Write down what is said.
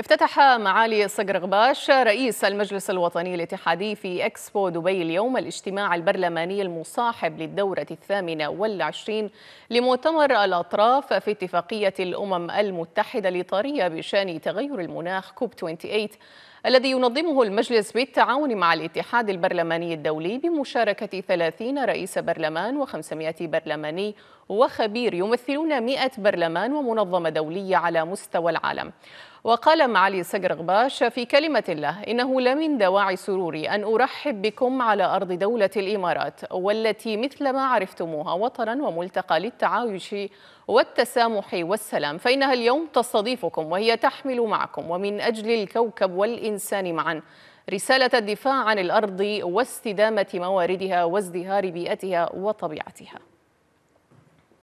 افتتح معالي صقر غباش رئيس المجلس الوطني الاتحادي في اكسبو دبي اليوم الاجتماع البرلماني المصاحب للدورة الثامنة والعشرين لمؤتمر الأطراف في اتفاقية الأمم المتحدة الإطارية بشأن تغير المناخ كوب 28 الذي ينظمه المجلس بالتعاون مع الاتحاد البرلماني الدولي بمشاركة 30 رئيس برلمان و500 برلماني وخبير يمثلون 100 برلمان ومنظمة دولية على مستوى العالم وقال علي السجر غباش في كلمة له إنه لمن دواعي سروري أن أرحب بكم على أرض دولة الإمارات والتي مثلما عرفتموها وطنا وملتقى للتعايش والتسامح والسلام فإنها اليوم تستضيفكم وهي تحمل معكم ومن أجل الكوكب والإنسان معا رسالة الدفاع عن الأرض واستدامة مواردها وازدهار بيئتها وطبيعتها